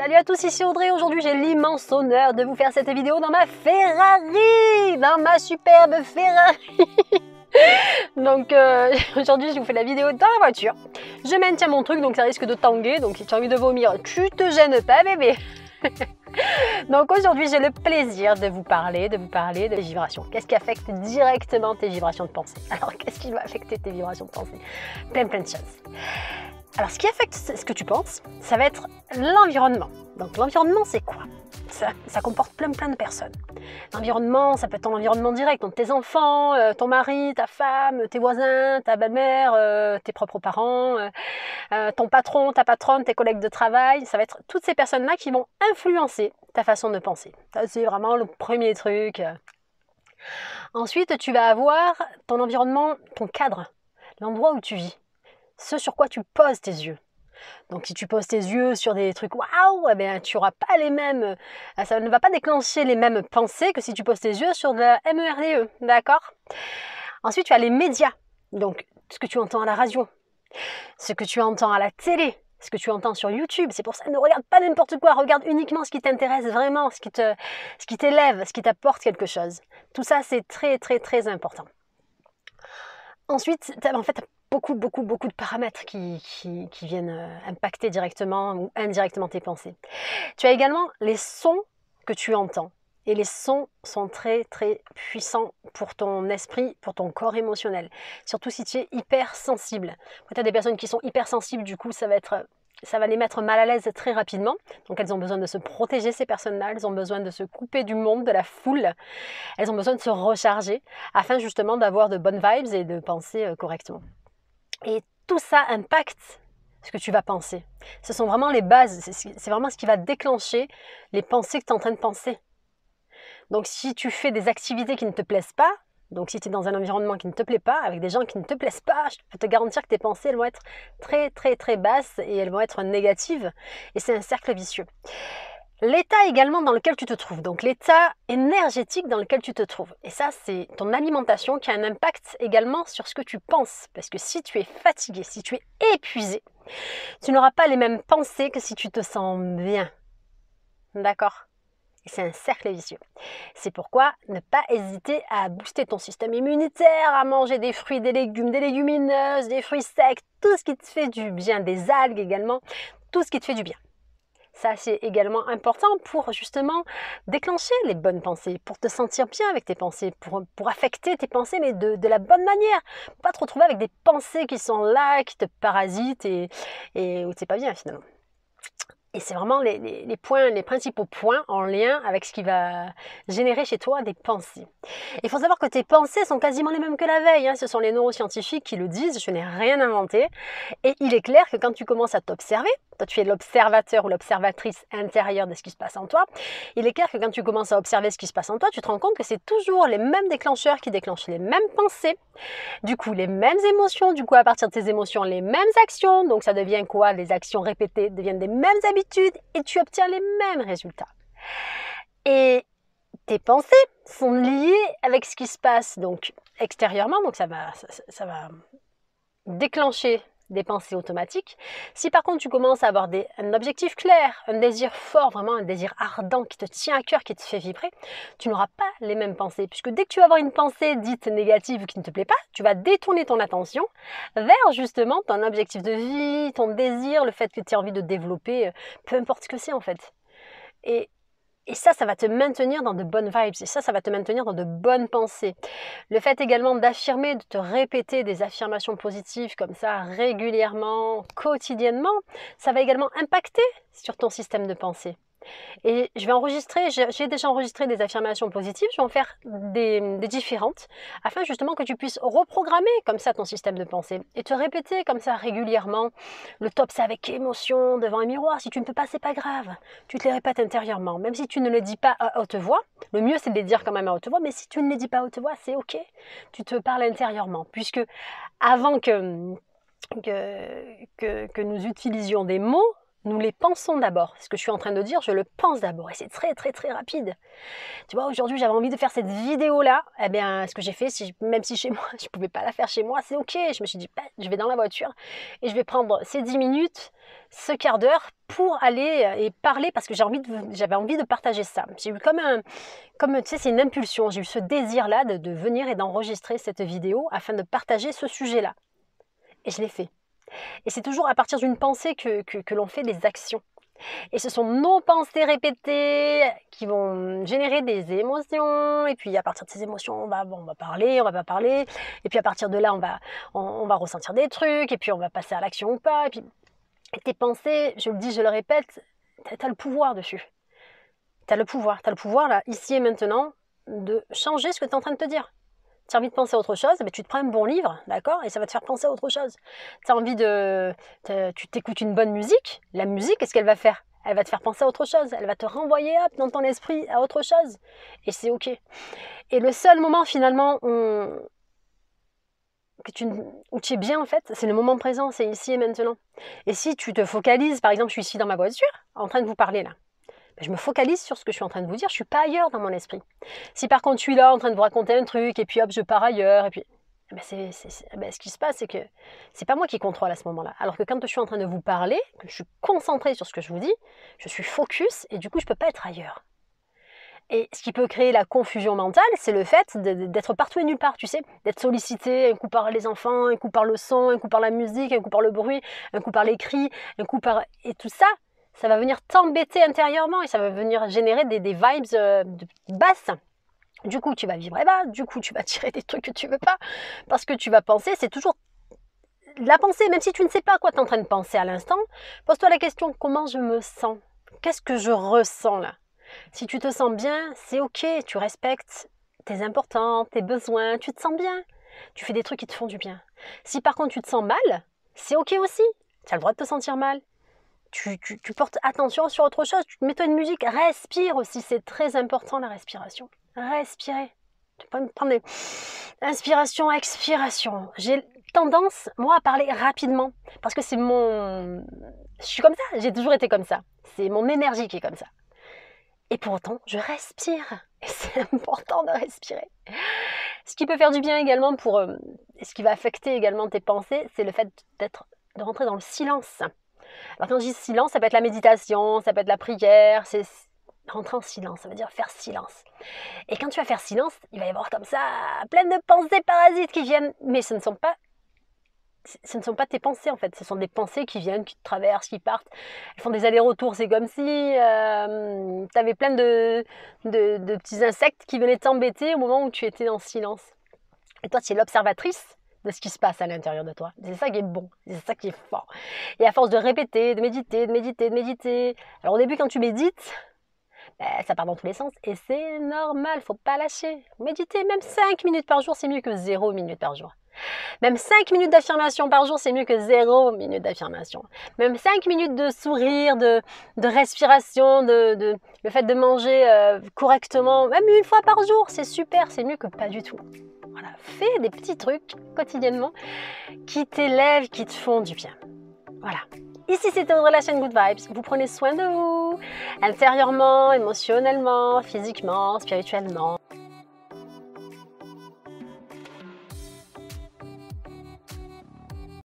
Salut à tous, ici Audrey. Aujourd'hui, j'ai l'immense honneur de vous faire cette vidéo dans ma Ferrari, dans ma superbe Ferrari. donc euh, aujourd'hui, je vous fais la vidéo dans la voiture. Je maintiens mon truc, donc ça risque de tanguer. Donc si tu as envie de vomir, tu te gênes pas, bébé. donc aujourd'hui, j'ai le plaisir de vous parler, de vous parler des vibrations. Qu'est-ce qui affecte directement tes vibrations de pensée Alors, qu'est-ce qui va affecter tes vibrations de pensée Plein, plein de choses. Alors ce qui affecte ce que tu penses, ça va être l'environnement. Donc l'environnement, c'est quoi ça, comporte plein plein de personnes. L'environnement, ça peut être ton environnement direct, donc tes enfants, euh, ton mari, ta femme, tes voisins, ta belle-mère, euh, tes propres parents, euh, ton patron, ta patronne, tes collègues de travail. Ça va être toutes ces personnes-là qui vont influencer ta façon de penser. c'est vraiment le premier truc. Ensuite, tu vas avoir ton environnement, ton cadre, l'endroit où tu vis ce sur quoi tu poses tes yeux. Donc si tu poses tes yeux sur des trucs waouh, eh ben tu auras pas les mêmes euh, ça ne va pas déclencher les mêmes pensées que si tu poses tes yeux sur de la MERDE, e, d'accord Ensuite, tu as les médias. Donc ce que tu entends à la radio, ce que tu entends à la télé, ce que tu entends sur YouTube. C'est pour ça, ne regarde pas n'importe quoi, regarde uniquement ce qui t'intéresse vraiment, ce qui te ce qui t'élève, ce qui t'apporte quelque chose. Tout ça, c'est très très très important. Ensuite, en fait, beaucoup, beaucoup, beaucoup de paramètres qui, viennent euh, impacter directement ou indirectement tes pensées. Tu as également les sons que tu entends. Et les sons sont très très puissants pour ton esprit, pour ton corps émotionnel. Surtout si tu es hypersensible. Quand tu as des personnes qui sont hypersensibles, du coup, ça va être ça va les mettre mal à l'aise très rapidement. Donc elles ont besoin de se protéger, ces personnes-là, elles ont besoin de se couper du monde, de la foule, elles ont besoin de se recharger afin justement d'avoir de bonnes vibes et de penser euh, correctement. Et tout ça impacte ce que tu vas penser. Ce sont vraiment les bases, c'est vraiment ce qui va déclencher les pensées que tu es en train de penser. Donc si tu fais des activités qui ne te plaisent pas, donc si tu es dans un environnement qui ne te plaît pas, avec des gens qui ne te plaisent pas, je peux te garantir que tes pensées, elles vont être très très très basses et elles vont être négatives. Et c'est un cercle vicieux. L'état également dans lequel tu te trouves, donc l'état énergétique dans lequel tu te trouves. Et ça, c'est ton alimentation qui a un impact également sur ce que tu penses. Parce que si tu es fatigué, si tu es épuisé, tu n'auras pas les mêmes pensées que si tu te sens bien. D'accord c'est un cercle vicieux. C'est pourquoi ne pas hésiter à booster ton système immunitaire, à manger des fruits, des légumes, des légumineuses, des fruits secs, tout ce qui te fait du bien, des algues également, tout ce qui te fait du bien. Ça, c'est également important pour justement déclencher les bonnes pensées, pour te sentir bien avec tes pensées, pour, pour affecter tes pensées, mais de, de la bonne manière. pas te retrouver avec des pensées qui sont là, qui te parasitent et, et où tu pas bien finalement. Et c'est vraiment les, les, points, les principaux points en lien avec ce qui va générer chez toi des pensées. Il faut savoir que tes pensées sont quasiment les mêmes que la veille. Hein. Ce sont les neuroscientifiques qui le disent, je n'ai rien inventé. Et il est clair que quand tu commences à t'observer, toi, tu es l'observateur ou l'observatrice intérieure de ce qui se passe en toi. Il est clair que quand tu commences à observer ce qui se passe en toi, tu te rends compte que c'est toujours les mêmes déclencheurs qui déclenchent les mêmes pensées, du coup les mêmes émotions, du coup à partir de tes émotions les mêmes actions. Donc ça devient quoi Les actions répétées deviennent des mêmes habitudes et tu obtiens les mêmes résultats. Et tes pensées sont liées avec ce qui se passe donc extérieurement, donc ça va, ça va déclencher des pensées automatiques. Si par contre tu commences à avoir un objectif clair, un désir fort, vraiment un désir ardent qui te tient à cœur, qui te fait vibrer, tu n'auras pas les mêmes pensées. Puisque dès que tu vas avoir une pensée dite négative qui ne te plaît pas, tu vas détourner ton attention vers justement ton objectif de vie, ton désir, le fait que tu as envie de développer, euh, peu importe ce que c'est en fait. Et et ça, ça va te maintenir dans de bonnes vibes. Et ça, ça va te maintenir dans de bonnes pensées. Le fait également d'affirmer, de te répéter des affirmations positives comme ça régulièrement, quotidiennement, ça va également impacter sur ton système de pensée. Et je vais enregistrer, j'ai déjà enregistré des affirmations positives, je vais en faire des, différentes, afin justement que tu puisses reprogrammer comme ça ton système de pensée et te répéter comme ça régulièrement. Le top, c'est avec émotion, devant un miroir. Si tu ne peux pas, c'est pas grave. Tu te les répètes intérieurement. Même si tu ne le dis pas à haute voix, le mieux c'est de les dire quand même à haute voix, mais si tu ne les dis pas à haute voix, c'est ok. Tu te parles intérieurement, puisque avant que, que, nous utilisions des mots, nous les pensons d'abord. Ce que je suis en train de dire, je le pense d'abord. Et c'est très, très, très rapide. Tu vois, aujourd'hui, j'avais envie de faire cette vidéo-là. Eh bien, ce que j'ai fait, même si chez moi, je ne pouvais pas la faire chez moi, c'est OK. Je me suis dit, bah, je vais dans la voiture et je vais prendre ces 10 minutes, ce quart d'heure pour aller euh, et parler parce que j'avais envie, de partager ça. J'ai eu comme un, comme tu sais, c'est une impulsion. J'ai eu ce désir-là de venir et d'enregistrer cette vidéo afin de partager ce sujet-là. Et je l'ai fait. Et c'est toujours à partir d'une pensée que, l'on fait des actions. Et ce sont nos pensées répétées qui vont générer des émotions. Et puis à partir de ces émotions, on bah, va, bon, on va parler, on va pas parler. Et puis à partir de là, on va, on, va ressentir des trucs. Et puis on va passer à l'action ou pas. Et puis tes pensées, je le dis, je le répète, tu as le pouvoir dessus. Tu as le pouvoir. Tu as le pouvoir là, ici et maintenant, de changer ce que tu es en train de te dire tu as envie de penser à autre chose, mais tu te prends un bon livre, d'accord Et ça va te faire penser à autre chose. Tu as envie de... Tu t'écoutes une bonne musique, la musique, qu'est-ce qu'elle va faire Elle va te faire penser à autre chose, elle va te renvoyer hop, dans ton esprit à autre chose. Et c'est OK. Et le seul moment finalement tu, où tu es bien en fait, c'est le moment présent, c'est ici et maintenant. Et si tu te focalises, par exemple, je suis ici dans ma voiture, en train de vous parler là, je me focalise sur ce que je suis en train de vous dire, je suis pas ailleurs dans mon esprit. Si par contre je suis là en train de vous raconter un truc et puis hop, je pars ailleurs et puis eh ben c'est, eh ben ce qui se passe, c'est que c'est pas moi qui contrôle à ce moment-là. Alors que quand je suis en train de vous parler, que je suis concentrée sur ce que je vous dis, je suis focus et du coup, je peux pas être ailleurs. Et ce qui peut créer la confusion mentale, c'est le fait d'être partout et nulle part, tu sais, d'être sollicité, un coup par les enfants, un coup par le son, un coup par la musique, un coup par le bruit, un coup par les cris, un coup par... Et tout ça, ça va venir t'embêter intérieurement et ça va venir générer des, vibes euh, de basses. Du coup, tu vas vibrer bas, du coup, tu vas tirer des trucs que tu veux pas, parce que tu vas penser, c'est toujours la pensée, même si tu ne sais pas à quoi tu es en train de penser à l'instant, pose-toi la question, comment je me sens Qu'est-ce que je ressens là Si tu te sens bien, c'est ok, tu respectes tes importants, tes besoins, tu te sens bien, tu fais des trucs qui te font du bien. Si par contre tu te sens mal, c'est ok aussi, tu as le droit de te sentir mal, tu, portes attention sur autre chose, tu mets-toi une musique, respire aussi, c'est très important la respiration. Respirer. Tu peux me prendre Inspiration, expiration. J'ai tendance, moi, à parler rapidement, parce que c'est mon... Je suis comme ça, j'ai toujours été comme ça. C'est mon énergie qui est comme ça. Et pour autant, je respire. Et c'est important de respirer. Ce qui peut faire du bien également pour... Euh, ce qui va affecter également tes pensées, c'est le fait d'être de rentrer dans le silence. Alors quand je dis silence, ça peut être la méditation, ça peut être la prière, c'est rentrer en silence, ça veut dire faire silence. Et quand tu vas faire silence, il va y avoir comme ça plein de pensées parasites qui viennent, mais ce ne sont pas ce ne sont pas tes pensées en fait, ce sont des pensées qui viennent, qui te traversent, qui partent, elles font des allers-retours. C'est comme si euh, tu avais plein de, de petits insectes qui venaient t'embêter au moment où tu étais en silence. Et toi, tu es l'observatrice, de ce qui se passe à l'intérieur de toi. C'est ça qui est bon, c'est ça qui est fort. Et à force de répéter, de méditer, de méditer, de méditer. Alors au début, quand tu médites, euh, ça part dans tous les sens et c'est normal, faut pas lâcher. Méditer même 5 minutes par jour, c'est mieux que 0 minutes par jour. Même 5 minutes d'affirmation par jour, c'est mieux que 0 minutes d'affirmation. Même 5 minutes de sourire, de, respiration, de, le fait de manger euh, correctement, même une fois par jour, c'est super, c'est mieux que pas du tout. Voilà, fais des petits trucs quotidiennement qui t'élèvent, qui te font du bien. Voilà. Ici, c'était Audrey la chaîne Good Vibes. Vous prenez soin de vous, intérieurement, émotionnellement, physiquement, spirituellement.